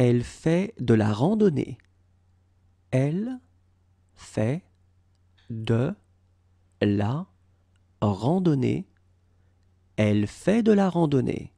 Elle fait de la randonnée. Elle fait de la randonnée. Elle fait de la randonnée.